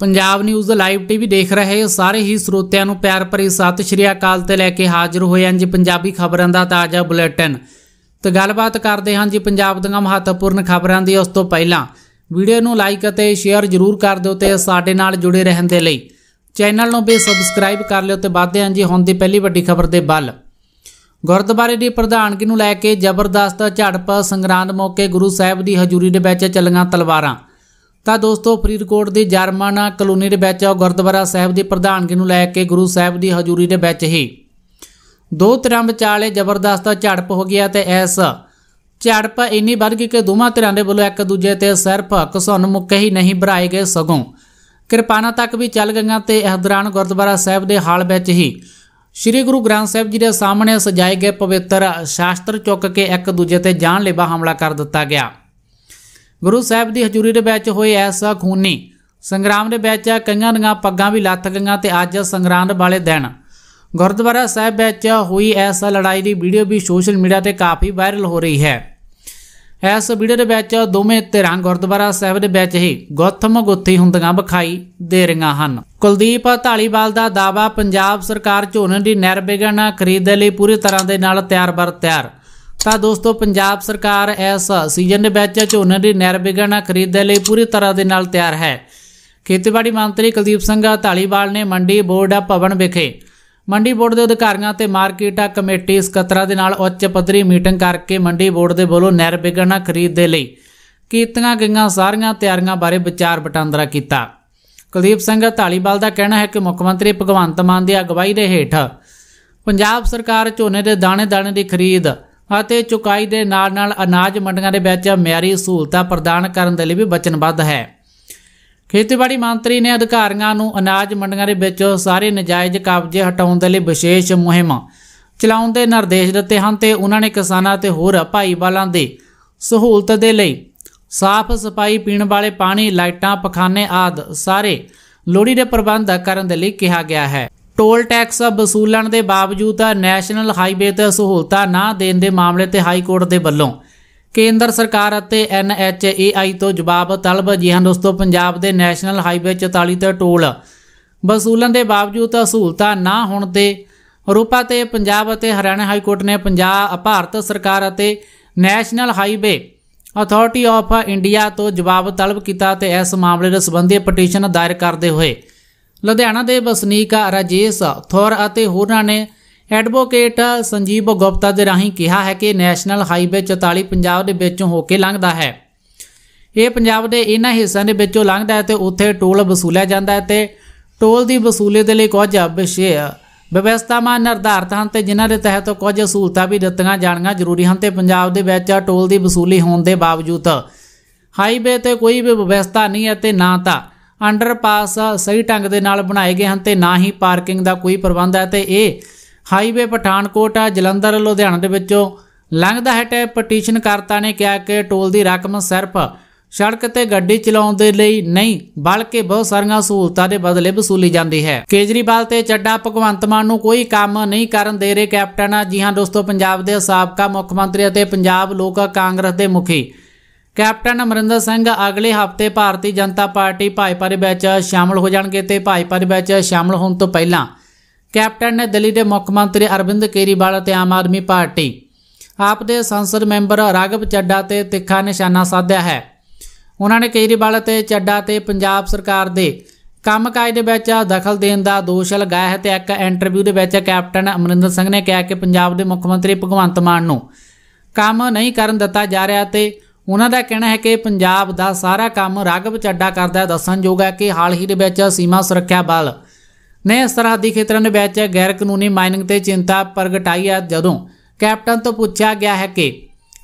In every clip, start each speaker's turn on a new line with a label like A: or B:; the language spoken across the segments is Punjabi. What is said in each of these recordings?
A: ਪੰਜਾਬ ਨਿਊਜ਼ ਲਾਈਵ ਟੀਵੀ ਦੇਖ ਰਹੇ ਸਾਰੇ ਹੀ ਸਰੋਤਿਆਂ ਨੂੰ ਪਿਆਰ ਭਰੀ ਸਤਿ ਸ਼੍ਰੀ ਅਕਾਲ ਤੇ ਲੈ ਕੇ ਹਾਜ਼ਰ ਹੋਏ ਹਾਂ ਜੀ ਪੰਜਾਬੀ ਖਬਰਾਂ ਦਾ ਤਾਜ਼ਾ ਬੁਲੇਟਿਨ ਤੇ ਗੱਲਬਾਤ ਕਰਦੇ ਹਾਂ ਜੀ ਪੰਜਾਬ ਦੀਆਂ ਮਹੱਤਵਪੂਰਨ ਖਬਰਾਂ ਦੀ ਉਸ ਤੋਂ ਪਹਿਲਾਂ ਵੀਡੀਓ ਨੂੰ ਲਾਈਕ ਅਤੇ ਸ਼ੇਅਰ ਜ਼ਰੂਰ ਕਰ ਦਿਓ ਤੇ ਸਾਡੇ ਨਾਲ ਜੁੜੇ ਰਹਿਣ ਦੇ ਲਈ ਚੈਨਲ ਨੂੰ ਵੀ ਸਬਸਕ੍ਰਾਈਬ ਕਰ ਲਿਓ ਤੇ ਵਾਧੇ ਹਾਂ ਜੀ ਹੁਣ ਦੀ ਪਹਿਲੀ ਵੱਡੀ ਖਬਰ ਦੇ ਵੱਲ ਗੁਰਦੁਆਰੇ ਦੀ ਪ੍ਰਧਾਨਗੀ ਨੂੰ ਲੈ ਕੇ ਜ਼ਬਰਦਸਤ ਝੜਪ ਸੰਗਰਾਂਦ ਮੌਕੇ ਗੁਰੂ ਸਾਹਿਬ ਦੀ ਹਜ਼ੂਰੀ ਦੇ ਵਿੱਚ ਚੱਲੀਆਂ ਤਲਵਾਰਾਂ ਤਾਂ ਦੋਸਤੋ ਫਰੀਦਕੋਟ ਦੇ ਜਰਮਾਨਾ ਕਲੋਨੀ ਦੇ ਵਿੱਚ ਗੁਰਦੁਆਰਾ ਸਾਹਿਬ ਦੀ ਪ੍ਰਧਾਨਗੀ ਨੂੰ ਲੈ ਕੇ ਗੁਰੂ ਸਾਹਿਬ ਦੀ ਹਜ਼ੂਰੀ ਦੇ ਵਿੱਚ ਹੀ ਦੋ ਧਿਰਾਂ ਵਿਚਾਲੇ ਜ਼ਬਰਦਸਤ ਝੜਪ ਹੋ ਗਿਆ ਤੇ ਐਸ ਝੜਪ ਇੰਨੀ ਵੱਧ ਗਈ ਕਿ ਦੋਵਾਂ ਧਿਰਾਂ ਦੇ ਵੱਲੋਂ ਇੱਕ ਦੂਜੇ ਤੇ ਸਿਰਫ ਘਸੁੰਨ ਮੁੱਕੇ ਹੀ ਨਹੀਂ ਭਰਾਏ ਗਏ ਸਗੋਂ ਕਿਰਪਾਨਾ ਤੱਕ ਵੀ ਚੱਲ ਗਈਆਂ ਤੇ ਇਸ ਦੌਰਾਨ ਗੁਰਦੁਆਰਾ ਸਾਹਿਬ ਦੇ ਹਾਲ ਵਿੱਚ ਹੀ ਸ੍ਰੀ ਗੁਰੂ ਗ੍ਰੰਥ ਸਾਹਿਬ ਜੀ ਦੇ ਸਾਹਮਣੇ ਸਜਾਏ ਗਏ ਪਵਿੱਤਰ ਸ਼ਾਸਤਰ ਚੁੱਕ ਕੇ ਇੱਕ ਦੂਜੇ ਤੇ ਜਾਨਲੇਵਾ ਹਮਲਾ ਕਰ ਦਿੱਤਾ ਗਿਆ ਗੁਰੂ ਸਾਹਿਬ ਦੀ ਹਜ਼ੂਰੀ ਦੇ ਵਿੱਚ ਹੋਏ ਐਸਾ ਖੂਨੀ ਸੰਗਰਾਮ ਦੇ ਵਿੱਚ ਕਈਆਂ ਦੀਆਂ ਪੱਗਾਂ ਵੀ ਲੱਥ ਗਈਆਂ ਤੇ ਅੱਜ ਸੰਗਰਾਮ ਵਾਲੇ ਦਿਨ ਗੁਰਦੁਆਰਾ ਸਾਹਿਬ ਵਿੱਚ ਹੋਈ ਐਸਾ ਲੜਾਈ ਦੀ ਵੀਡੀਓ ਵੀ ਸੋਸ਼ਲ ਮੀਡੀਆ ਤੇ ਕਾਫੀ ਵਾਇਰਲ ਹੋ ਰਹੀ ਹੈ ਐਸ ਵੀਡੀਓ ਦੇ ਵਿੱਚ ਦੋਵੇਂ ਧਿਰਾਂ ਗੁਰਦੁਆਰਾ ਸਾਹਿਬ ਦੇ ਵਿੱਚ ਹੀ ਗੋਥਮ ਗੁੱਥੀ ਹੁੰਦੀਆਂ ਵਿਖਾਈ ਦੇ ਰਹੀਆਂ ਹਨ ਕੁਲਦੀਪ ਧਾਲੀਵਾਲ ਦਾ ਦਾਵਾ ਪੰਜਾਬ ਸਰਕਾਰ ਝੋਨੇ ਦੀ ਨਿਰਵਿਘਨ ਖਰੀਦ ਲਈ ਪੂਰੀ ਤਰ੍ਹਾਂ ਦੇ ਨਾਲ ਤਿਆਰ ਬਰ ਤਿਆਰ ਤਾਂ ਦੋਸਤੋ ਪੰਜਾਬ ਸਰਕਾਰ ਇਸ ਸੀਜ਼ਨ ਦੇ ਵਿੱਚ ਝੋਨੇ ਦੀ ਨਿਰਵਿਘਨ ਖਰੀਦ ਦੇ ਲਈ ਪੂਰੀ ਤਰ੍ਹਾਂ ਦੇ ਨਾਲ ਤਿਆਰ ਹੈ ਖੇਤੀਬਾੜੀ ਮੰਤਰੀ ਕੁਲਦੀਪ ਸਿੰਘ ਢਾਲੀਵਾਲ ਨੇ ਮੰਡੀ ਬੋਰਡ ਭਵਨ ਵਿਖੇ ਮੰਡੀ ਬੋਰਡ ਦੇ ਅਧਿਕਾਰੀਆਂ ਤੇ ਮਾਰਕੀਟ ਕਮੇਟੀ ਸਕੱਤਰਾਂ ਦੇ ਨਾਲ ਉੱਚ ਪੱਧਰੀ ਮੀਟਿੰਗ ਕਰਕੇ ਮੰਡੀ ਬੋਰਡ ਦੇ ਵੱਲੋਂ ਨਿਰਵਿਘਨ ਖਰੀਦ ਦੇ ਲਈ ਕੀਤੀਆਂ ਗਈਆਂ ਸਾਰੀਆਂ ਤਿਆਰੀਆਂ ਬਾਰੇ ਵਿਚਾਰ ਵਟਾਂਦਰਾ ਕੀਤਾ ਕੁਲਦੀਪ ਸਿੰਘ ਢਾਲੀਵਾਲ ਦਾ ਕਹਿਣਾ ਹੈ ਕਿ ਮੁੱਖ ਮੰਤਰੀ ਭਗਵੰਤ ਮਾਨ ਦੀ ਅਗਵਾਈ ਦੇ ਹੇਠ ਪੰਜਾਬ ਸਰਕਾਰ ਝੋਨੇ ਦੇ ਦਾਣੇ ਦਾਣੇ ਦੀ ਖਰੀਦ ਅਤੇ ਚੁਕਾਈ ਦੇ ਨਾਲ-ਨਾਲ ਅਨਾਜ ਮੰਡੀਆਂ ਦੇ ਵਿੱਚ ਮਿਆਰੀ ਸਹੂਲਤਾਂ ਪ੍ਰਦਾਨ ਕਰਨ ਦੇ ਲਈ ਵੀ ਵਚਨਬੱਧ ਹੈ ਖੇਤੀਬਾੜੀ ਮੰਤਰੀ ਨੇ ਅਧਿਕਾਰੀਆਂ ਨੂੰ ਅਨਾਜ ਮੰਡੀਆਂ ਦੇ ਵਿੱਚ ਸਾਰੇ ਨਜਾਇਜ਼ ਕਬਜ਼ੇ ਹਟਾਉਣ ਦੇ ਲਈ ਵਿਸ਼ੇਸ਼ ਮੁਹਿੰਮ ਚਲਾਉਣ ਦੇ ਨਿਰਦੇਸ਼ ਦਿੱਤੇ ਹਨ ਤੇ ਉਹਨਾਂ ਨੇ ਕਿਸਾਨਾਂ ਤੇ ਹੋਰ ਭਾਈਵਾਲਾਂ ਦੇ ਸਹੂਲਤ ਦੇ ਲਈ ਸਾਫ਼ ਸਫਾਈ ਪੀਣ ਵਾਲੇ ਪਾਣੀ ਲਾਈਟਾਂ ਪਖਾਨੇ ਆਦ ਸਾਰੇ ਲੋੜੀ ਦੇ ਪ੍ਰਬੰਧ ਕਰਨ ਦੇ ਲਈ ਕਿਹਾ ਗਿਆ ਹੈ ਟੋਲ ਟੈਕਸ ਵਸੂਲਣ ਦੇ ਬਾਵਜੂਦ ਨੈਸ਼ਨਲ ਹਾਈਵੇ ਤੇ ਸਹੂਲਤਾਂ ਨਾ ਦੇਣ ਦੇ ਮਾਮਲੇ ਤੇ ਹਾਈ ਕੋਰਟ ਦੇ ਵੱਲੋਂ ਕੇਂਦਰ ਸਰਕਾਰ ਅਤੇ ਐਨਐਚਏਆਈ ਤੋਂ ਜਵਾਬ ਤਲਬ ਜੀ ਹਾਂ ਦੋਸਤੋ ਪੰਜਾਬ ਦੇ ਨੈਸ਼ਨਲ ਹਾਈਵੇ 44 ਤੇ ਟੋਲ ਵਸੂਲਣ ਦੇ ਬਾਵਜੂਦ ਸਹੂਲਤਾਂ ਨਾ ਹੋਣ ਦੇ ਰੂਪਾ ਤੇ ਪੰਜਾਬ ਅਤੇ ਹਰਿਆਣਾ ਹਾਈ ਕੋਰਟ ਨੇ ਪੰਜਾਬ ਭਾਰਤ ਸਰਕਾਰ ਅਤੇ national highway authority of India ਤੋਂ ਜਵਾਬ ਤਲਬ ਕੀਤਾ ਤੇ ਇਸ ਮਾਮਲੇ ਦੇ ਸੰਬੰਧੀ ਪਟੀਸ਼ਨ ਦਾਇਰ ਕਰਦੇ ਹੋਏ ਲੁਧਿਆਣਾ ਦੇ ਵਸਨੀਕ ਰਾਜੇਸ਼ ਥੋਰ ਅਤੇ ਹੋਰਾਂ ਨੇ ਐਡਵੋਕੇਟ ਸੰਜੀਵ ਗੁਪਤਾ ਦੇ ਰਾਹੀਂ ਕਿਹਾ ਹੈ ਕਿ ਨੈਸ਼ਨਲ ਹਾਈਵੇ 44 ਪੰਜਾਬ ਦੇ ਵਿੱਚੋਂ ਹੋ ਕੇ ਲੰਘਦਾ ਹੈ ਇਹ ਪੰਜਾਬ ਦੇ ਇਹਨਾਂ ਹਿੱਸਿਆਂ ਦੇ ਵਿੱਚੋਂ ਲੰਘਦਾ ਹੈ ਤੇ ਉੱਥੇ ਟੋਲ ਵਸੂਲਿਆ ਜਾਂਦਾ ਹੈ ਤੇ ਟੋਲ ਦੀ ਵਸੂਲੀ ਦੇ ਲਈ ਕੁਝ ਵਿਸ਼ੇਸ਼ ਵਿਵਸਥਾਵਾਂ ਨਿਰਧਾਰਤ ਹਨ ਤੇ ਜਿਨ੍ਹਾਂ ਦੇ ਤਹਿਤ ਕੁਝ ਸਹੂਲਤਾਂ ਵੀ ਦਿੱਤੀਆਂ ਜਾਣੀਆਂ ਜ਼ਰੂਰੀ ਹਨ ਤੇ ਪੰਜਾਬ ਦੇ ਵਿੱਚ ਟੋਲ ਦੀ ਵਸੂਲੀ ਹੋਣ ਦੇ ਬਾਵਜੂਦ ਹਾਈਵੇ ਤੇ ਕੋਈ ਵੀ ਵਿਵਸਥਾ ਨਹੀਂ ਹੈ ਤੇ ਨਾ ਤਾਂ ਅੰਡਰਪਾਸ ਸਹੀ ਢੰਗ ਦੇ ਨਾਲ ਬਣਾਏ ਗਏ ਹਨ ਤੇ ਨਾ ਹੀ ਪਾਰਕਿੰਗ ਦਾ ਕੋਈ ਪ੍ਰਬੰਧ ਹੈ ਤੇ ਇਹ ਹਾਈਵੇ ਪਠਾਨਕੋਟ ਆ ਜਲੰਧਰ ਲੁਧਿਆਣਾ ਦੇ ਵਿੱਚੋਂ ਲੰਘਦਾ ਹੈ ਤੇ ਪਟੀਸ਼ਨ ਕਰਤਾ ਨੇ ਕਿਹਾ ਕਿ ਟੋਲ ਦੀ ਰਕਮ ਸਿਰਫ ਸੜਕ ਤੇ ਗੱਡੀ ਚਲਾਉਣ ਦੇ ਲਈ ਨਹੀਂ ਬਲਕਿ ਬਹੁਤ ਸਾਰੀਆਂ ਸਹੂਲਤਾਂ ਦੇ ਬਦਲੇ ਵਸੂਲੀ ਜਾਂਦੀ ਹੈ ਕੇਜਰੀਵਾਲ ਤੇ ਚੱਡਾ ਭਗਵੰਤ ਮਾਨ ਨੂੰ ਕੋਈ ਕੰਮ ਨਹੀਂ ਕਰਨ ਦੇ ਰਹੇ ਕੈਪਟਨ ਜੀ ਹਾਂ ਦੋਸਤੋ ਪੰਜਾਬ ਦੇ ਸਾਬਕਾ ਮੁੱਖ ਮੰਤਰੀ ਅਤੇ ਪੰਜਾਬ ਲੋਕ ਕਾਂਗਰਸ ਦੇ ਮੁਖੀ ਕੈਪਟਨ ਅਮਰਿੰਦਰ ਸਿੰਘ ਅਗਲੇ ਹਫ਼ਤੇ ਭਾਰਤੀ ਜਨਤਾ ਪਾਰਟੀ ਭਾਜਪਾ ਵਿੱਚ ਸ਼ਾਮਲ ਹੋ ਜਾਣਗੇ ਤੇ ਭਾਜਪਾ ਵਿੱਚ ਸ਼ਾਮਲ ਹੋਣ ਤੋਂ ਪਹਿਲਾਂ ਕੈਪਟਨ ਨੇ ਦਿੱਲੀ ਦੇ ਮੁੱਖ ਮੰਤਰੀ ਅਰਵਿੰਦ ਕੇਰੀਵਾਲ ਅਤੇ ਆਮ ਆਦਮੀ ਪਾਰਟੀ ਆਪ ਦੇ ਸੰਸਦ ਮੈਂਬਰ ਰਾਗਵ ਚੱਡਾ ਤੇ ਤਿੱਖਾ ਨਿਸ਼ਾਨਾ ਸਾਧਿਆ ਹੈ ਉਹਨਾਂ ਨੇ ਕੇਰੀਵਾਲ ਤੇ ਚੱਡਾ ਤੇ ਪੰਜਾਬ ਸਰਕਾਰ ਦੇ ਕੰਮਕਾਜ ਦੇ ਵਿੱਚ ਦਖਲ ਦੇਣ ਦਾ ਦੋਸ਼ ਲਗਾਇਆ ਹੈ ਤੇ ਇੱਕ ਇੰਟਰਵਿਊ ਦੇ ਵਿੱਚ ਕੈਪਟਨ ਅਮਰਿੰਦਰ ਸਿੰਘ ਨੇ ਕਿਹਾ ਕਿ ਪੰਜਾਬ ਦੇ ਮੁੱਖ ਮੰਤਰੀ ਭਗਵੰਤ ਮਾਨ ਨੂੰ ਕੰਮ ਨਹੀਂ ਕਰਨ ਦਿੱਤਾ ਜਾ ਰਿਹਾ ਤੇ ਉਹਨਾਂ ਦਾ ਕਹਿਣਾ ਹੈ ਕਿ ਪੰਜਾਬ ਦਾ ਸਾਰਾ ਕੰਮ ਰਾਗਵ ਚੱਡਾ ਕਰਦਾ ਦੱਸਣਯੋਗ ਹੈ ਕਿ ਹਾਲ ਹੀ ਦੇ ਵਿੱਚ ਸੀਮਾ ਸੁਰੱਖਿਆ ਬਲ ਨੇ ਸਰਹੱਦੀ ਖੇਤਰਾਂ ਦੇ ਵਿੱਚ ਗੈਰ ਕਾਨੂੰਨੀ ਮਾਈਨਿੰਗ ਤੇ ਚਿੰਤਾ ਪ੍ਰਗਟਾਈ ਹੈ ਜਦੋਂ ਕੈਪਟਨ ਤੋਂ ਪੁੱਛਿਆ ਗਿਆ ਹੈ ਕਿ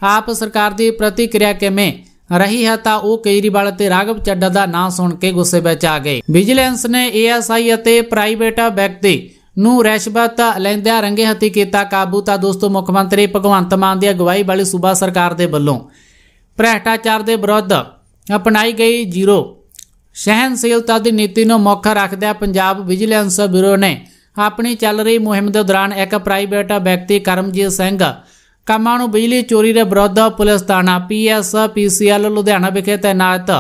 A: ਆਪ ਸਰਕਾਰ ਦੀ ਪ੍ਰਤੀਕਿਰਿਆ ਕਿਵੇਂ ਰਹੀ ਹੈ ਤਾਂ ਉਹ ਕੇਜਰੀਵਾਲ ਤੇ ਰਾਗਵ ਚੱਡਾ ਦਾ ਨਾਂ ਸੁਣ ਕੇ ਗੁੱਸੇ ਵਿੱਚ ਆ ਗਏ ਵਿਜੀਲੈਂਸ ਨੇ ਏਐਸਆਈ ਅਤੇ ਪ੍ਰਾਈਵੇਟ ਵਿਅਕਤੀ ਨੂੰ ਰਿਸ਼ਵਤ ਲੈਂਦਿਆਂ ਰੰਗੇ ਹੱਥੀ ਕੀਤਾ ਕਾਬੂ ਤਾਂ ਦੋਸਤੋ ਮੁੱਖ ਮੰਤਰੀ ਭਗਵੰਤ ਮਾਨ ਦੀ ਅਗਵਾਈ ਵਾਲੀ ਸੂਬਾ ਸਰਕਾਰ ਦੇ ਵੱਲੋਂ ਭ੍ਰਿਸ਼ਟਾਚਾਰ ਦੇ ਵਿਰੁੱਧ ਅਪਣਾਈ ਗਈ ਜ਼ੀਰੋ ਸਹਿਨਸ਼ੀਲਤਾ ਦੀ ਨੀਤੀ ਨੂੰ ਮੁੱਖ ਰੱਖਦਿਆਂ ਪੰਜਾਬ ਵਿਜੀਲੈਂਸ ਬਿਊਰੋ ਨੇ ਆਪਣੀ ਚੱਲ ਰਹੀ ਮੁਹਿੰਮ ਦੇ ਦੌਰਾਨ ਇੱਕ ਪ੍ਰਾਈਵੇਟ ਵਿਅਕਤੀ ਕਰਮਜੀਤ ਸਿੰਘ ਕੰਮਾਂ ਨੂੰ ਬਿਜਲੀ ਚੋਰੀ ਦੇ ਵਿਰੁੱਧ ਪੁਲਿਸ ਥਾਣਾ ਪੀਐਸ ਪੀਸੀਐਲ ਲੁਧਿਆਣਾ ਵਿਖੇ ਤਾਇਨਾਤ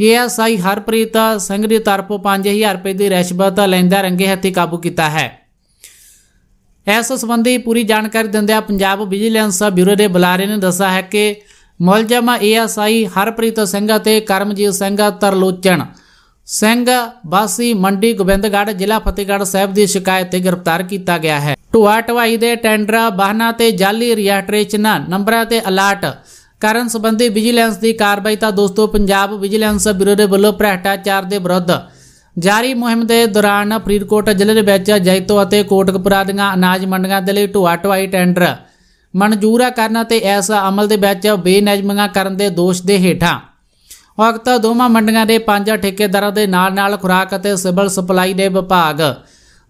A: ਏਐਸਆਈ ਹਰਪ੍ਰੀਤ ਸਿੰਘ ਦੀ ਤਰਫੋਂ 5000 ਰੁਪਏ ਦੀ ਰਿਸ਼ਵਤ ਲੈਂਦਾ ਰੰਗੇ ਹੱਥੀ ਕਾਬੂ ਕੀਤਾ ਹੈ ਇਸ ਸੰਬੰਧੀ ਪੂਰੀ ਜਾਣਕਾਰੀ ਦਿੰਦਿਆਂ ਪੰਜਾਬ ਵਿਜੀਲੈਂਸ ਬਿਊਰੋ ਦੇ ਬੁਲਾਰੇ ਨੇ ਦੱਸਿਆ ਹੈ ਕਿ ਮਲਜਮ ਏਐਸਆਈ ਹਰਪ੍ਰੀਤ ਸਿੰਘ ਅਤੇ ਕਰਮਜੀਤ ਸਿੰਘ ਤਰਲੋਚਣ ਸਿੰਘ ਵਾਸੀ ਮੰਡੀ ਗੋਬਿੰਦਗੜ ਜ਼ਿਲ੍ਹਾ ਫਤਿਹਗੜ੍ਹ ਸਾਹਿਬ ਦੀ ਸ਼ਿਕਾਇਤ ਤੇ ਗ੍ਰਿਫਤਾਰ ਕੀਤਾ ਗਿਆ ਹੈ ਟੁਆ ਟਵਾਈ ਦੇ ਟੈਂਡਰਾਂ ਵਾਹਨਾਂ ਤੇ ਜਾਲੀ ਰਜਿਸਟ੍ਰੇਸ਼ਨਾਂ ਨੰਬਰਾਂ ਤੇ ਅਲਰਟ ਕਰਨ ਸੰਬੰਧੀ ਵਿਜੀਲੈਂਸ ਦੀ ਕਾਰਵਾਈ ਤਾਂ ਦੋਸਤੋ ਪੰਜਾਬ ਵਿਜੀਲੈਂਸ ਬਿਊਰੋ ਦੇ ਵੱਲੋਂ ਭ੍ਰਿਸ਼ਟਾਚਾਰ ਦੇ ਵਿਰੁੱਧ ਜਾਰੀ ਮੁਹਿੰਮ ਦੇ ਦੌਰਾਨ ਫਰੀਦਕੋਟ ਜ਼ਿਲ੍ਹੇ ਦੇ ਵਿੱਚ ਜੈਤੋ ਅਤੇ ਕੋਟਕਪੁਰਾ ਦੀਆਂ ਅਨਾਜ ਮੰਡੀਆਂ ਦੇ ਲਈ ਟੁਆ ਟਵਾਈ ਟੈਂਡਰ ਮਨਜ਼ੂਰਾ ਕਰਨ ਅਤੇ ਐਸਾ ਅਮਲ ਦੇ ਵਿੱਚ ਬੇਨਜ਼ਮੀਆਂ ਕਰਨ ਦੇ ਦੋਸ਼ ਦੇ ਹੇਠਾਂ ਵਕਤ ਦੋਵਾਂ ਮੰਡੀਆਂ ਦੇ ਪੰਜ ਠੇਕੇਦਾਰਾਂ ਦੇ ਨਾਲ ਨਾਲ ਖੁਰਾਕ ਅਤੇ ਸਿਵਲ ਸਪਲਾਈ ਦੇ ਵਿਭਾਗ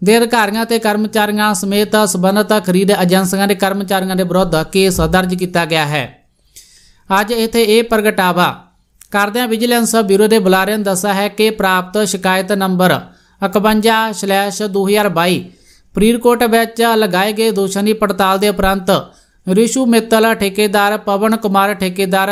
A: ਦੇ ਅਧਿਕਾਰੀਆਂ ਤੇ ਕਰਮਚਾਰੀਆਂ ਸਮੇਤ ਸਬੰਧਤ ਖਰੀਦ ਏਜੰਸੀਆਂ ਦੇ ਕਰਮਚਾਰੀਆਂ ਦੇ ਵਿਰੁੱਧ ਕੇਸ ਦਰਜ ਕੀਤਾ ਗਿਆ ਹੈ ਅੱਜ ਇਥੇ ਇਹ ਪ੍ਰਗਟਾਵਾ ਕਰਦਿਆਂ ਵਿਜੀਲੈਂਸ ਬਿਊਰੋ ਦੇ ਬੁਲਾਰੇ ਨੇ ਦੱਸਿਆ ਹੈ ਕਿ ਪ੍ਰਾਪਤ ਸ਼ਿਕਾਇਤ ਨੰਬਰ 51/2022 ਫਰੀਦਕੋਟ ਵਿੱਚ ਲਗਾਏ ਗਏ ਦੋਸ਼ਾਂ ਦੀ ਪੜਤਾਲ ਦੇ ਉਪਰੰਤ ਰਿਸ਼ੂ ਮਿੱਤਲ ਠੇਕੇਦਾਰ ਪਵਨ ਕੁਮਾਰ ਠੇਕੇਦਾਰ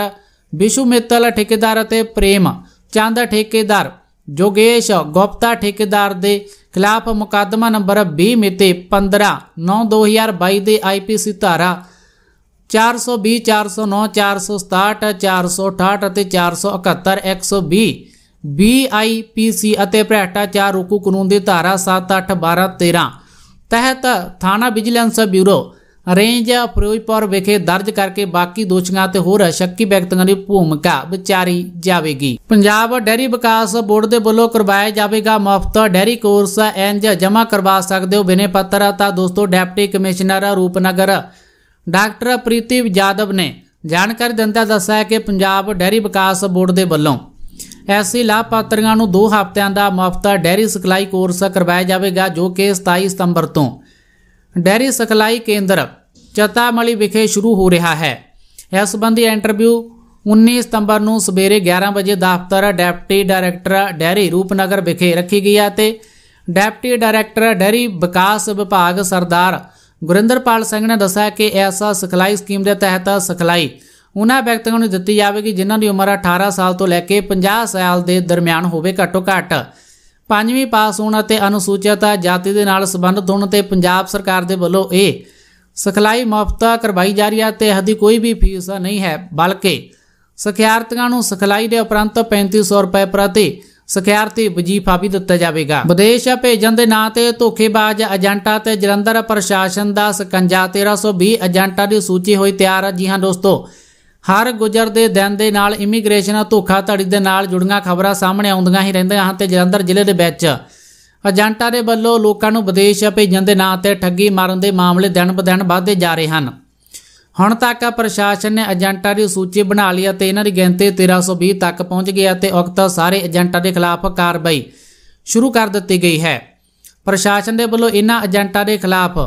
A: ਵਿਸ਼ੂ ਮਿੱਤਲ ਠੇਕੇਦਾਰ ਅਤੇ ਪ੍ਰੇਮ ਚੰਦ ਠੇਕੇਦਾਰ ਜੋਗੇਸ਼ ਗੁਪਤਾ ਠੇਕੇਦਾਰ ਦੇ ਖਿਲਾਫ ਮੁਕੱਦਮਾ ਨੰਬਰ 20 ਮਿਤੀ 15 9 2022 ਦੇ ਆਈਪੀਸੀ ਧਾਰਾ 420 409 467 468 ਅਤੇ 471 120 ਬੀਆਈਪੀਸੀ ਅਤੇ ਭ੍ਰਿਸ਼ਟਾਚਾਰ ਰੋਕੂ ਕਾਨੂੰਨ ਦੀ ਧਾਰਾ 7 8 12 13 ਤਹਿਤ ਥਾਣਾ ਵਿਜੀਲੈਂਸ ਬਿਊਰੋ ਰੇਂਜ ਫਿਰੋਜ਼ਪੁਰ ਵਿਖੇ ਦਰਜ ਕਰਕੇ ਬਾਕੀ ਦੋਸ਼ੀਆਂ ਤੇ ਹੋਰ ਸ਼ੱਕੀ ਵਿਅਕਤੀਆਂ ਦੀ ਭੂਮਿਕਾ ਵਿਚਾਰੀ ਜਾਵੇਗੀ ਪੰਜਾਬ ਡੈਰੀ ਵਿਕਾਸ ਬੋਰਡ ਦੇ ਵੱਲੋਂ ਕਰਵਾਇਆ ਜਾਵੇਗਾ ਮੁਫਤ ਡੈਰੀ ਕੋਰਸ ਇੰਜ ਜਮਾ ਕਰਵਾ ਸਕਦੇ ਹੋ ਬਿਨੇ ਪੱਤਰ ਤਾਂ ਦੋਸਤੋ deputy commissioner Rupnagar doctor Preeti Jadhav ਨੇ ਜਾਣਕਾਰੀ ਦਿੰਦਾ ਦੱਸਿਆ ਕਿ ਪੰਜਾਬ ਡੈਰੀ ਵਿਕਾਸ ਬੋਰਡ ਦੇ ਵੱਲੋਂ ਐਸੀ ਲਾਭਪਾਤਰੀਆਂ ਨੂੰ 2 ਹਫ਼ਤਿਆਂ ਦਾ ਮੁਫਤ ਡੈਰੀ ਸਿਖਲਾਈ ਕੋਰਸ ਕਰਵਾਇਆ ਜਾਵੇਗਾ ਜੋ ਕਿ 27 ਸਤੰਬਰ ਤੋਂ ਡੈਰੀ ਸਖਲਾਈ ਕੇਂਦਰ ਚਤਾਮਲੀ ਵਿਖੇ ਸ਼ੁਰੂ ਹੋ ਰਿਹਾ ਹੈ ਇਸ ਸੰਬੰਧੀ ਇੰਟਰਵਿਊ 19 ਸਤੰਬਰ ਨੂੰ ਸਵੇਰੇ 11 ਵਜੇ ਦਫ਼ਤਰ ਡੈਪਟੀ ਡਾਇਰੈਕਟਰ ਡੈਰੀ ਰੂਪਨਗਰ ਵਿਖੇ ਰੱਖੀ ਗਈ ਹੈ ਤੇ ਡੈਪਟੀ ਡਾਇਰੈਕਟਰ ਡੈਰੀ ਵਿਕਾਸ ਵਿਭਾਗ ਸਰਦਾਰ ਗੁਰਿੰਦਰਪਾਲ ਸਿੰਘ ਨੇ ਦੱਸਿਆ ਕਿ ਐਸਾ ਸਖਲਾਈ ਸਕੀਮ ਦੇ ਤਹਿਤ ਸਖਲਾਈ ਉਹਨਾਂ ਵਿਅਕਤੀਆਂ ਨੂੰ ਦਿੱਤੀ ਜਾਵੇਗੀ ਜਿਨ੍ਹਾਂ ਦੀ ਉਮਰ 18 ਸਾਲ ਤੋਂ ਲੈ ਕੇ 50 ਸਾਲ ਦੇ ਦਰਮਿਆਨ ਹੋਵੇ ਘੱਟੋ ਘੱਟ ਪੰਜਵੀਂ ਪਾਸ ਹੋਣ ਅਤੇ ਅਨੁਸੂਚਿਤ ਜਾਤੀ ਦੇ ਨਾਲ ਸੰਬੰਧਤ ਹੋਣ ਤੇ ਪੰਜਾਬ ਸਰਕਾਰ ਦੇ ਵੱਲੋਂ ਇਹ ਸਖਲਾਈ ਮੁਫਤ ਕਰਵਾਈ ਜਾ ਰਹੀ ਹੈ ਤੇ ਹਦੀ ਕੋਈ ਵੀ ਫੀਸ ਨਹੀਂ ਹੈ ਬਲਕਿ ਸਿਖਿਆਰਥੀਆਂ ਨੂੰ ਸਖਲਾਈ ਦੇ ਉਪਰੰਤ 3500 ਰੁਪਏ ਪ੍ਰਤੀ ਸਖਿਆਰਤੀ ਵਜੀਫਾ ਵੀ ਦਿੱਤਾ ਜਾਵੇਗਾ ਵਿਦੇਸ਼ ਭੇਜਣ ਦੇ ਨਾਂ ਤੇ ਧੋਖੇਬਾਜ਼ ਏਜੰਟਾਂ ਤੇ ਜਲੰਧਰ ਪ੍ਰਸ਼ਾਸਨ ਦਾ ਸਕੰਜਾ 1320 ਏਜੰਟਾਂ ਦੀ ਸੂਚੀ ਹੋਈ ਤਿਆਰ ਹੈ ਜੀ ਹਾਂ ਦੋਸਤੋ ਹਰ ਗੁਜ਼ਰਦੇ ਦਿਨ ਦੇ ਨਾਲ ਇਮੀਗ੍ਰੇਸ਼ਨ ਧੋਖਾਧੜੀ ਦੇ ਨਾਲ ਜੁੜੀਆਂ ਖਬਰਾਂ ਸਾਹਮਣੇ ਆਉਂਦੀਆਂ ਹੀ ਰਹਿੰਦੀਆਂ ਹਨ ਤੇ ਜਲੰਧਰ ਜ਼ਿਲ੍ਹੇ ਦੇ ਵਿੱਚ ਏਜੰਟਾਂ ਦੇ ਵੱਲੋਂ ਲੋਕਾਂ ਨੂੰ ਵਿਦੇਸ਼ ਭੇਜਣ ਦੇ ਨਾਂ ਤੇ ਠੱਗੀ ਮਾਰਨ ਦੇ ਮਾਮਲੇ ਦਿਨ ਬਦਿਨ ਵਧਦੇ ਜਾ ਰਹੇ ਹਨ ਹੁਣ ਤੱਕ ਪ੍ਰਸ਼ਾਸਨ ਨੇ ਏਜੰਟਾਂ ਦੀ ਸੂਚੀ ਬਣਾ ਲਈ ਅਤੇ ਇਹਨਾਂ ਦੀ ਗਿਣਤੀ 1320 ਤੱਕ ਪਹੁੰਚ ਗਈ ਅਤੇ ਉਕਤ ਸਾਰੇ ਏਜੰਟਾਂ ਦੇ ਖਿਲਾਫ ਕਾਰਵਾਈ ਸ਼ੁਰੂ ਕਰ ਦਿੱਤੀ ਗਈ ਹੈ ਪ੍ਰਸ਼ਾਸਨ ਦੇ ਵੱਲੋਂ ਇਹਨਾਂ ਏਜੰਟਾਂ ਦੇ ਖਿਲਾਫ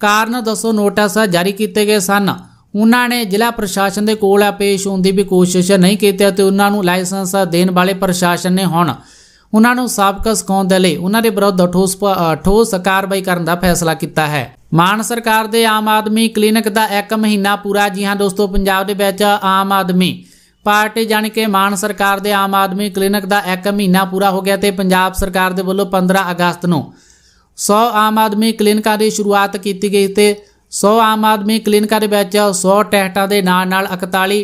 A: ਕਾਰਨ ਦੱਸੋ ਨੋਟਿਸ ਜਾਰੀ ਕੀਤੇ ਗਏ ਸਨ ਉਹਨਾਂ ਨੇ ਜ਼ਿਲ੍ਹਾ ਪ੍ਰਸ਼ਾਸਨ ਦੇ ਕੋਲ ਆ ਪੇਸ਼ ਹੋਣ ਦੀ ਵੀ ਕੋਸ਼ਿਸ਼ ਨਹੀਂ ਕੀਤੀ ਤੇ ਉਹਨਾਂ ਨੂੰ ਲਾਇਸੈਂਸ ਦੇਣ ਵਾਲੇ ਪ੍ਰਸ਼ਾਸਨ ਨੇ ਹੁਣ ਉਹਨਾਂ ਨੂੰ ਸਾਬਕਾ ਸਕਾਉਣ ਦੇ ਲਈ ਉਹਨਾਂ ਦੇ ਵਿਰੁੱਧ ਠੋਸ ਠੋਸ ਕਾਰਵਾਈ ਕਰਨ ਦਾ ਫੈਸਲਾ ਕੀਤਾ ਹੈ ਮਾਨ ਸਰਕਾਰ ਦੇ ਆਮ ਆਦਮੀ ਕਲੀਨਿਕ ਦਾ 1 ਮਹੀਨਾ ਪੂਰਾ ਜੀ ਹਾਂ ਦੋਸਤੋ ਪੰਜਾਬ ਦੇ ਵਿੱਚ ਆਮ ਆਦਮੀ ਪਾਰਟੀ ਜਾਣ ਕੇ ਮਾਨ ਸਰਕਾਰ ਦੇ ਆਮ ਆਦਮੀ ਕਲੀਨਿਕ ਦਾ 1 ਮਹੀਨਾ ਪੂਰਾ ਹੋ ਗਿਆ ਤੇ ਪੰਜਾਬ ਸਰਕਾਰ ਦੇ ਵੱਲੋਂ 15 ਅਗਸਤ ਨੂੰ 100 ਆਮ ਆਦਮੀ ਕਲੀਨਿਕਾਂ ਦੀ ਸ਼ੁਰੂਆਤ ਕੀਤੀ ਗਈ ਤੇ 100 ਆਮ ਆਦਮੀ ਕਲੀਨਿਕਾਂ ਦੇ ਵਿੱਚ 100 ਟੈਸਟਾਂ ਦੇ ਨਾਲ ਨਾਲ 41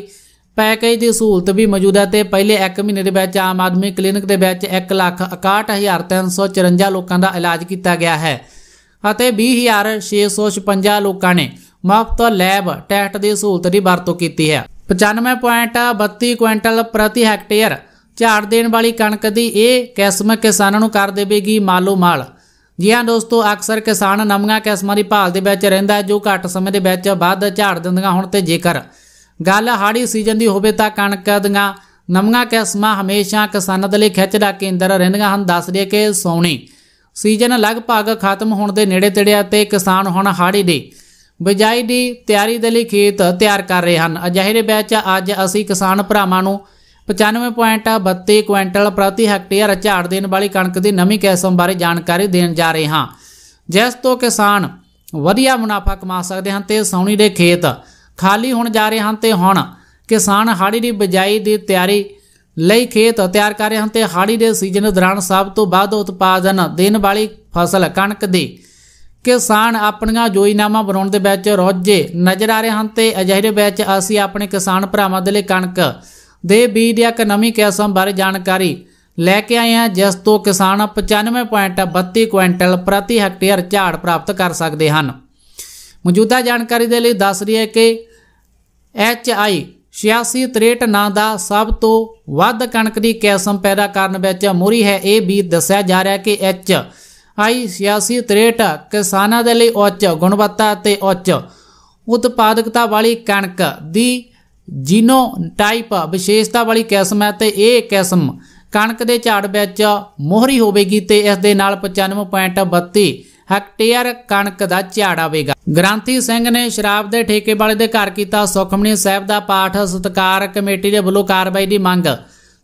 A: ਪੈਕੇਜ ਦੀ ਸਹੂਲਤ ਵੀ ਮੌਜੂਦ ਹੈ ਤੇ ਪਹਿਲੇ 1 ਮਹੀਨੇ ਦੇ ਵਿੱਚ ਆਮ ਆਦਮੀ ਕਲੀਨਿਕ ਦੇ ਵਿੱਚ 161354 ਲੋਕਾਂ ਦਾ ਇਲਾਜ ਕੀਤਾ ਗਿਆ ਹੈ ਅਤੇ 20656 ਲੋਕਾਂ ਨੇ ਮੁਫਤ ਲੈਬ ਟੈਸਟ ਦੀ ਸਹੂਲਤ ਦੀ ਵਰਤੋਂ ਕੀਤੀ ਹੈ 95.32 ਕੁਇੰਟਲ ਪ੍ਰਤੀ ਹੈਕਟੇਅਰ ਝਾੜ ਦੇਣ ਵਾਲੀ ਕਣਕ ਦੀ ਇਹ ਕਿਸਮ ਕਿਸਾਨਾਂ ਨੂੰ ਕਰ ਦੇਵੇਗੀ ਮਾਲੋ ਮਾਲ ਜੀ ਹਾਂ ਦੋਸਤੋ ਅਕਸਰ ਕਿਸਾਨ ਨਮੀਆਂ ਕਿਸਮਾਂ ਦੀ ਭਾਲ ਦੇ ਵਿੱਚ ਰਹਿੰਦਾ ਹੈ ਜੋ ਘੱਟ ਸਮੇਂ ਦੇ ਵਿੱਚ ਵੱਧ ਝਾੜ ਦਿੰਦੀਆਂ ਹੁਣ ਤੇ ਜੇਕਰ ਗੱਲ ਹਾੜੀ ਸੀਜ਼ਨ ਦੀ ਹੋਵੇ ਤਾਂ ਕਣਕ ਦੀਆਂ ਨਮੀਆਂ ਕਿਸਮਾਂ ਹਮੇਸ਼ਾ ਕਿਸਾਨਾਂ ਦੇ ਲਈ ਖਿੱਚ ਦਾ ਕੇਂਦਰ ਰਹਿੰਦੀਆਂ ਹਨ ਦੱਸ ਦਈਏ ਕਿ ਸੌਣੀ ਸੀਜ਼ਨ ਲਗਭਗ ਖਤਮ ਹੋਣ ਦੇ ਨੇੜੇ ਤੇੜੇ ਆ ਤੇ ਕਿਸਾਨ ਹੁਣ ਹਾੜੀ ਦੀ ਬਿਜਾਈ ਦੀ ਤਿਆਰੀ ਦੇ ਲਈ ਖੇਤ ਤਿਆਰ ਕਰ ਰਹੇ ਹਨ ਅਜਿਹੇ ਵਿੱਚ ਅੱਜ ਅਸੀਂ ਕਿਸਾਨ ਭਰਾਵਾਂ ਨੂੰ 95.32 ਕੁਇੰਟਲ ਪ੍ਰਤੀ ਹੈਕਟੇਅਰ ਝਾੜ ਦੇਣ ਵਾਲੀ ਕਣਕ ਦੀ ਨਵੀਂ ਕਿਸਮ ਬਾਰੇ ਜਾਣਕਾਰੀ ਦੇਣ ਜਾ ਰਹੇ ਹਾਂ ਜਿਸ ਤੋਂ ਕਿਸਾਨ ਵਧੀਆ ਮੁਨਾਫਾ ਕਮਾ ਸਕਦੇ ਹਨ ਤੇ ਸੌਣੀ ਦੇ ਖੇਤ ਖਾਲੀ ਹੋਣ ਜਾ ਰਹੇ ਹਨ ਤੇ ਹੁਣ ਕਿਸਾਨ ਹਾੜੀ ਦੀ ਬਜਾਈ ਦੀ ਤਿਆਰੀ ਲਈ ਖੇਤ ਤਿਆਰ ਕਰ ਰਹੇ ਹਨ ਤੇ ਹਾੜੀ ਦੇ ਸੀਜ਼ਨ ਦੌਰਾਨ ਸਭ ਤੋਂ ਵੱਧ ਉਤਪਾਦਨ ਦੇਣ ਵਾਲੀ ਫਸਲ ਕਣਕ ਦੀ ਕਿਸਾਨ ਆਪਣੀਆਂ ਯੋਜਨਾਵਾਂ ਬਣਾਉਣ ਦੇ ਵਿੱਚ ਰੋਜੇ ਨਜ਼ਰ ਆ ਰਹੇ ਹਨ ਤੇ ਅਜਿਹੇ ਵਿੱਚ ਅਸੀਂ ਆਪਣੇ ਕਿਸਾਨ ਭਰਾਵਾਂ ਦੇ ਲਈ ਕਣਕ ਦੇ ਬੀਜ ਦੀ ਇੱਕ ਨਵੀਂ ਕਿਸਮ ਬਾਰੇ ਜਾਣਕਾਰੀ ਲੈ ਕੇ ਆਏ ਹਾਂ ਜਿਸ ਤੋਂ ਕਿਸਾਨ 95.32 ਕੁਇੰਟਲ ਪ੍ਰਤੀ ਹੈਕਟੇਅਰ ਝਾੜ ਪ੍ਰਾਪਤ ਕਰ ਸਕਦੇ ਹਨ ਮੌਜੂਦਾ ਜਾਣਕਾਰੀ ਦੇ ਲਈ ਦੱਸ ਰਹੀ ਹੈ ਕਿ ਐਚ ਆਈ 8663 ਨਾਂ ਦਾ ਸਭ ਤੋਂ ਵੱਧ ਕਣਕ ਦੀ ਕਿਸਮ ਪੈਦਾ ਕਰਨ ਵਿੱਚ ਮੋਰੀ ਹੈ ਇਹ ਵੀ ਦੱਸਿਆ ਜਾ ਰਿਹਾ ਕਿ ਐਚ ਆਈ 8663 ਕਿਸਾਨਾਂ ਦੇ ਲਈ ਉੱਚ ਗੁਣਵੱਤਾ ਅਤੇ ਉੱਚ ਉਤਪਾਦਕਤਾ ਵਾਲੀ ਕਣਕ ਦੀ ਜੀਨੋ ਟਾਈਪ ਵਿਸ਼ੇਸ਼ਤਾ ਵਾਲੀ ਕਿਸਮ ਹੈ ਤੇ ਇਹ ਕਿਸਮ ਕਣਕ ਦੇ ਝਾੜ ਵਿੱਚ ਮੋਹਰੀ ਹੋਵੇਗੀ ਤੇ ਇਸ ਦੇ ਨਾਲ 95.32 ਹੈਕਟੇਅਰ ਕਣਕ ਦਾ ਝਾੜ ਆਵੇਗਾ ਗ੍ਰਾਂਤੀ ਸਿੰਘ ਨੇ ਸ਼ਰਾਬ ਦੇ ਠੇਕੇ ਵਾਲੇ ਦੇ ਘਰ ਕੀਤਾ ਸੁਖਮਨੀ ਸਾਹਿਬ ਦਾ ਪਾਠ ਸਤਕਾਰ ਕਮੇਟੀ ਦੇ ਵੱਲੋਂ ਕਾਰਵਾਈ ਦੀ ਮੰਗ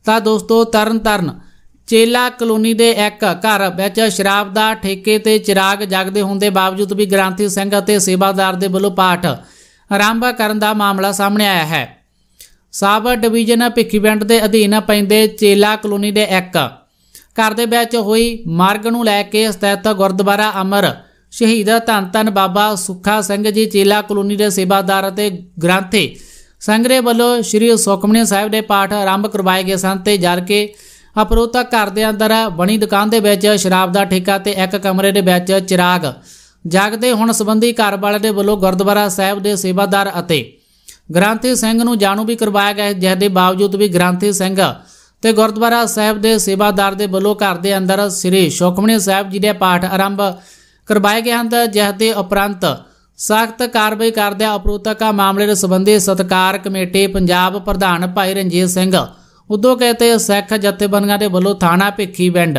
A: ਤਾਂ ਦੋਸਤੋ ਤਰਨ ਤਰਨ ਚੇਲਾ ਕਲੋਨੀ ਦੇ ਇੱਕ ਘਰ ਵਿੱਚ ਸ਼ਰਾਬ ਦਾ ਠੇਕੇ ਤੇ ਚਿਰਾਗ ਜਗਦੇ ਹੁੰਦੇ ਬਾਵਜੂਦ ਵੀ ਗ੍ਰਾਂਤੀ ਸਿੰਘ ਅਤੇ ਸੇਵਾਦਾਰ ਦੇ ਵੱਲੋਂ ਪਾਠ ਆਰੰਭ ਕਰਨ ਦਾ ਮਾਮਲਾ ਸਾਹਮਣੇ ਆਇਆ ਹੈ ਸਾਬਾ ਡਿਵੀਜ਼ਨ ਭਿੱਖੀਵਿੰਡ ਦੇ ਅਧੀਨ ਪੈਂਦੇ ਚੇਲਾ ਕਲੋਨੀ ਦੇ ਇੱਕ ਘਰ ਦੇ ਵਿੱਚ ਹੋਈ ਮਾਰਗ ਨੂੰ ਲੈ ਕੇ ਸਥਿਤ ਗੁਰਦੁਆਰਾ ਅਮਰ ਸ਼ਹੀਦ ਧੰਨ ਧੰਨ ਬਾਬਾ ਸੁੱਖਾ ਸਿੰਘ ਜੀ ਚੇਲਾ ਕਲੋਨੀ ਦੇ ਸੇਵਾਦਾਰ ਅਤੇ ਗ੍ਰੰਥੀ ਸੰਗਰੇ ਵੱਲੋਂ ਸ੍ਰੀ ਸੁਖਮਨੀ ਸਾਹਿਬ ਦੇ ਪਾਠ ਆਰੰਭ ਕਰਵਾਏ ਗਏ ਸਨ ਤੇ ਜਲ ਕੇ ਅਪਰੋਤਾ ਘਰ ਦੇ ਅੰਦਰ ਬਣੀ ਦੁਕਾਨ ਦੇ ਵਿੱਚ ਸ਼ਰਾਬ ਦਾ ਠੇਕਾ ਤੇ ਇੱਕ ਕਮਰੇ ਦੇ ਵਿੱਚ ਚਿਰਾਗ ਜਗਦੇ ਹੁਣ ਸੰਬੰਧੀ ਘਰ ਵਾਲੇ ਦੇ ਵੱਲੋਂ ਗੁਰਦੁਆਰਾ ਸਾਹਿਬ ਦੇ ਸੇਵਾਦਾਰ ਅਤੇ ਗ੍ਰਾਂਥੀ ਸਿੰਘ ਨੂੰ ਜਾਣੂ ਵੀ ਕਰਵਾਇਆ ਗਿਆ ਜਿਸ ਦੇ ਬਾਵਜੂਦ ਵੀ ਗ੍ਰਾਂਥੀ ਸਿੰਘ ਤੇ ਗੁਰਦੁਆਰਾ ਸਾਹਿਬ ਦੇ ਸੇਵਾਦਾਰ ਦੇ ਵੱਲੋਂ ਘਰ ਦੇ ਅੰਦਰ ਸ੍ਰੀ ਸ਼ੋਕਮਣੀ ਸਾਹਿਬ ਜੀ ਦੇ ਪਾਠ ਆਰੰਭ ਕਰਵਾਏ ਗਏ ਹਨ ਜਿਸ ਦੇ ਉਪਰੰਤ ਸਖਤ ਕਾਰਵਾਈ ਕਰਦਿਆਂ ਅਪਰੋਧਕਾ ਮਾਮਲੇ ਦੇ ਸੰਬੰਧੀ ਸਤਕਾਰ ਕਮੇਟੀ ਪੰਜਾਬ ਪ੍ਰਧਾਨ ਭਾਈ ਰਣਜੀਤ ਸਿੰਘ ਉਦੋਂ ਕਹਤੇ ਸਿੱਖ ਜਥੇਬੰਦੀਆਂ ਦੇ ਵੱਲੋਂ ਥਾਣਾ ਭਿੱਖੀ ਵਿੰਡ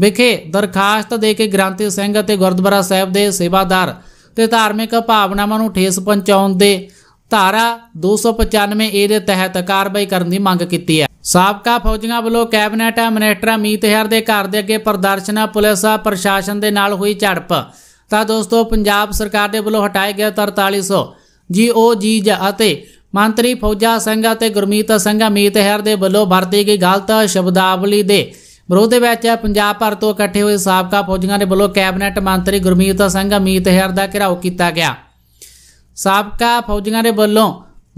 A: ਵਿਖੇ ਦਰਖਾਸਤ ਦੇ ਕੇ ਗ੍ਰਾਂਤੀ ਸਿੰਘ ਅਤੇ ਗੁਰਦੁਆਰਾ ਸਾਹਿਬ ਦੇ ਸੇਵਾਦਾਰ ਤੇ ਧਾਰਮਿਕ ਭਾਵਨਾਵਾਂ ਨੂੰ ਠੇਸ ਪਹੁੰਚਾਉਣ ਦੇ ਧਾਰਾ 295 ਏ ਦੇ ਤਹਿਤ ਕਾਰਵਾਈ ਕਰਨ ਦੀ ਮੰਗ ਕੀਤੀ ਹੈ ਸਾਬਕਾ ਫੌਜੀਆਂ ਵੱਲੋਂ ਕੈਬਨਿਟ ਮਿਨਿਸਟਰ ਅਮੀਤ ਹਰ ਦੇ ਘਰ ਦੇ ਅੱਗੇ ਪ੍ਰਦਰਸ਼ਨਾ ਪੁਲਿਸ ਪ੍ਰਸ਼ਾਸਨ ਦੇ ਨਾਲ ਹੋਈ ਝੜਪ ਤਾਂ ਦੋਸਤੋ ਪੰਜਾਬ ਸਰਕਾਰ ਦੇ ਵੱਲੋਂ ਹਟਾਏ ਗਿਆ 4300 ਜੀਓਜੀਜ ਅਤੇ ਮੰਤਰੀ ਫੌਜਾ ਸਿੰਘ ਅਤੇ ਗੁਰਮੀਤ ਸਿੰਘ ਅਮੀਤ ਹਰ ਦੇ ਵੱਲੋਂ ਵਰਤੀ ਗਈ ਗਲਤ ਸ਼ਬਦਾਵਲੀ ਦੇ ਵਿਰੋਧ ਦੇ ਵਿੱਚ ਪੰਜਾਬ ਭਰ ਤੋਂ ਇਕੱਠੇ ਹੋਏ ਸਾਬਕਾ ਫੌਜੀਆਂ ਦੇ ਵੱਲੋਂ ਕੈਬਨਿਟ ਮੰਤਰੀ ਗੁਰਮੀਤ ਸਿੰਘ ਅਮੀਤ ਹਰ ਦਾ ਘਿਰਾਓ ਕੀਤਾ ਗਿਆ ਸਾਬਕਾ ਫੌਜੀਆਂ ਦੇ ਵੱਲੋਂ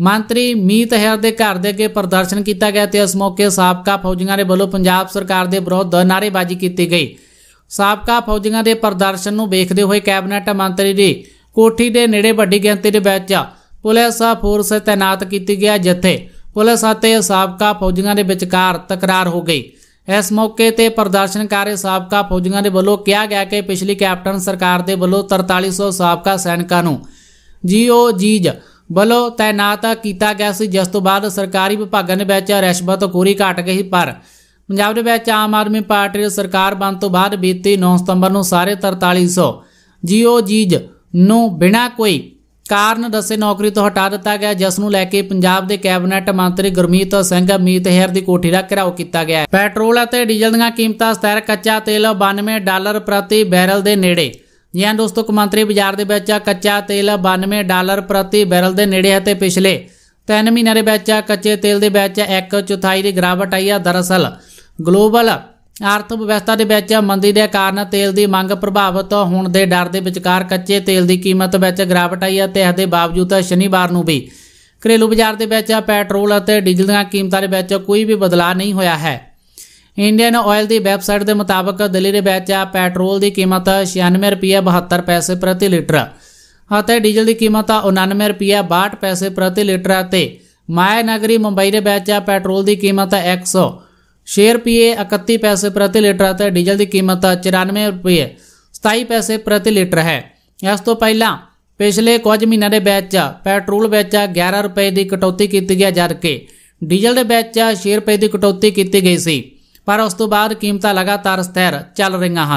A: ਮੰਤਰੀ ਮੀਤ ਹੈਰ ਦੇ ਘਰ ਦੇ ਅੱਗੇ ਪ੍ਰਦਰਸ਼ਨ ਕੀਤਾ ਗਿਆ ਤੇ ਇਸ ਮੌਕੇ ਸਾਬਕਾ ਫੌਜੀਆਂ ਦੇ ਵੱਲੋਂ ਪੰਜਾਬ ਸਰਕਾਰ ਦੇ ਵਿਰੋਧ ਨਾਰੇਬਾਜ਼ੀ ਕੀਤੀ ਗਈ ਸਾਬਕਾ ਫੌਜੀਆਂ ਦੇ ਪ੍ਰਦਰਸ਼ਨ ਨੂੰ ਵੇਖਦੇ ਹੋਏ ਕੈਬਨਿਟ ਮੰਤਰੀ ਦੀ ਕੋਠੀ ਦੇ ਨੇੜੇ ਵੱਡੀ ਗਿਣਤੀ ਦੇ ਵਿੱਚ ਪੁਲਿਸ ਫੋਰਸ ਤਾਇਨਾਤ ਕੀਤੀ ਗਿਆ ਜਿੱਥੇ ਪੁਲਿਸ ਅਤੇ ਸਾਬਕਾ ਫੌਜੀਆਂ ਦੇ ਵਿਚਕਾਰ ਤਕਰਾਰ ਹੋ ਗਈ ਇਸ ਮੌਕੇ ਤੇ ਪ੍ਰਦਰਸ਼ਨਕਾਰੀ ਸਾਬਕਾ ਫੌਜੀਆਂ ਦੇ ਵੱਲੋਂ ਕਿਹਾ ਗਿਆ ਕਿ ਪਿਛਲੀ ਕੈਪਟਨ ਸਰਕਾਰ ਦੇ ਵੱਲੋਂ 4300 ਸਾਬਕਾ ਸੈਨਿਕਾਂ ਨੂੰ ਜੀਓ ਜੀਜ ਬਲੋ ਤਾਇਨਾਤ ਕੀਤਾ ਗਿਆ ਸੀ ਜਿਸ ਤੋਂ ਬਾਅਦ ਸਰਕਾਰੀ ਵਿਭਾਗਾਂ ਦੇ ਵਿੱਚ ਕੋਰੀ ਘਟ ਗਈ ਪਰ ਪੰਜਾਬ ਦੇ ਵਿੱਚ ਆਮ ਆਦਮੀ ਪਾਰਟੀ ਦੀ ਸਰਕਾਰ ਬਣ ਤੋਂ ਬਾਅਦ ਬੀਤੀ 9 ਸਤੰਬਰ ਨੂੰ ਸਾਰੇ 4300 ਜੀਓ ਜੀਜ ਨੂੰ ਬਿਨਾਂ ਕੋਈ ਕਾਰਨ ਦੱਸੇ ਨੌਕਰੀ ਤੋਂ ਹਟਾ ਦਿੱਤਾ ਗਿਆ ਜਿਸ ਨੂੰ ਲੈ ਕੇ ਪੰਜਾਬ ਦੇ ਕੈਬਨਿਟ ਮੰਤਰੀ ਗੁਰਮੀਤ ਸਿੰਘ ਮੀਤ ਹੇਰ ਦੀ ਕੋਠੀ ਦਾ ਘਿਰਾਓ ਕੀਤਾ ਗਿਆ ਹੈ ਪੈਟਰੋਲ ਅਤੇ ਡੀਜ਼ਲ ਦੀਆਂ ਕੀਮਤਾਂ ਸਥਿਰ ਕੱਚਾ ਤੇਲ 92 ਡਾਲਰ ਪ੍ਰਤੀ ਬੈਰਲ ਦੇ ਨੇੜੇ ਜੀ ਦੋਸਤੋ ਕਮੰਤਰੀ ਬਾਜ਼ਾਰ ਦੇ ਵਿੱਚ ਕੱਚਾ ਤੇਲ 92 ਡਾਲਰ ਪ੍ਰਤੀ ਬੈਰਲ ਦੇ ਨੇੜੇ ਹੈ ਤੇ ਪਿਛਲੇ 3 ਮਹੀਨਿਆਂ ਦੇ ਵਿੱਚ ਕੱਚੇ ਤੇਲ ਦੇ ਵਿੱਚ ਇੱਕ ਚੌਥਾਈ ਦੀ ਗਿਰਾਵਟ ਆਈ ਹੈ ਦਰਅਸਲ ਗਲੋਬਲ ਆਰਥਿਕ ਵਿਵਸਥਾ ਦੇ ਵਿੱਚ ਮੰਦੀ ਦੇ ਕਾਰਨ ਤੇਲ ਦੀ ਮੰਗ ਪ੍ਰਭਾਵਿਤ ਹੋਣ ਦੇ ਡਰ ਦੇ ਵਿਚਕਾਰ ਕੱਚੇ ਤੇਲ ਦੀ ਕੀਮਤ ਵਿੱਚ ਗਿਰਾਵਟ ਆਈ ਹੈ ਤੇ ਇਸ ਦੇ ਬਾਵਜੂਦ ਸ਼ਨੀਵਾਰ ਨੂੰ ਵੀ ਘਰੇਲੂ ਬਾਜ਼ਾਰ ਦੇ ਵਿੱਚ ਪੈਟਰੋਲ ਅਤੇ ਡੀਜ਼ਲ ਦੀਆਂ ਕੀਮਤਾਂ ਦੇ ਵਿੱਚ ਕੋਈ ਵੀ ਬਦਲਾਅ ਨਹੀਂ ਹੋਇਆ ਹੈ ਇੰਡੀਅਨ ਆਇਲ ਦੀ ਵੈਬਸਾਈਟ ਦੇ ਮੁਤਾਬਕ ਦਿੱਲੀ ਦੇ ਵਿੱਚ ਪੈਟਰੋਲ ਦੀ ਕੀਮਤ 96 ਰੁਪਏ 72 ਪੈਸੇ ਪ੍ਰਤੀ ਲੀਟਰ ਅਤੇ ਡੀਜ਼ਲ ਦੀ ਕੀਮਤ 99 ਰੁਪਏ 62 ਪੈਸੇ ਪ੍ਰਤੀ ਲੀਟਰ ਅਤੇ ਮਾਇਆ ਨਗਰੀ ਮੁੰਬਈ ਦੇ ਵਿੱਚ ਪੈਟਰੋਲ ਦੀ ਕੀਮਤ 100 ਰੁਪਏ 31 ਪੈਸੇ ਪ੍ਰਤੀ ਲੀਟਰ ਅਤੇ ਡੀਜ਼ਲ ਦੀ ਕੀਮਤ 94 ਰੁਪਏ 27 ਪੈਸੇ ਪ੍ਰਤੀ ਲੀਟਰ ਹੈ ਇਸ ਤੋਂ ਪਹਿਲਾਂ ਪਿਛਲੇ ਕੁਝ ਮਹੀਨਿਆਂ ਦੇ ਵਿੱਚ ਪੈਟਰੋਲ ਵਿੱਚ 11 ਰੁਪਏ ਦੀ ਕਟੌਤੀ ਕੀਤੀ ਗਿਆ ਜਦਕਿ ਡੀਜ਼ਲ ਦੇ ਵਿੱਚ 6 ਰੁਪਏ ਦੀ ਕਟੌਤੀ ਕੀਤੀ ਗਈ ਸੀ ਪਰ ਉਸ ਤੋਂ ਬਾਅਦ ਕੀਮਤਾਂ ਲਗਾਤਾਰ ਸਥਿਰ ਚੱਲ ਰਹੀਆਂ ਹਨ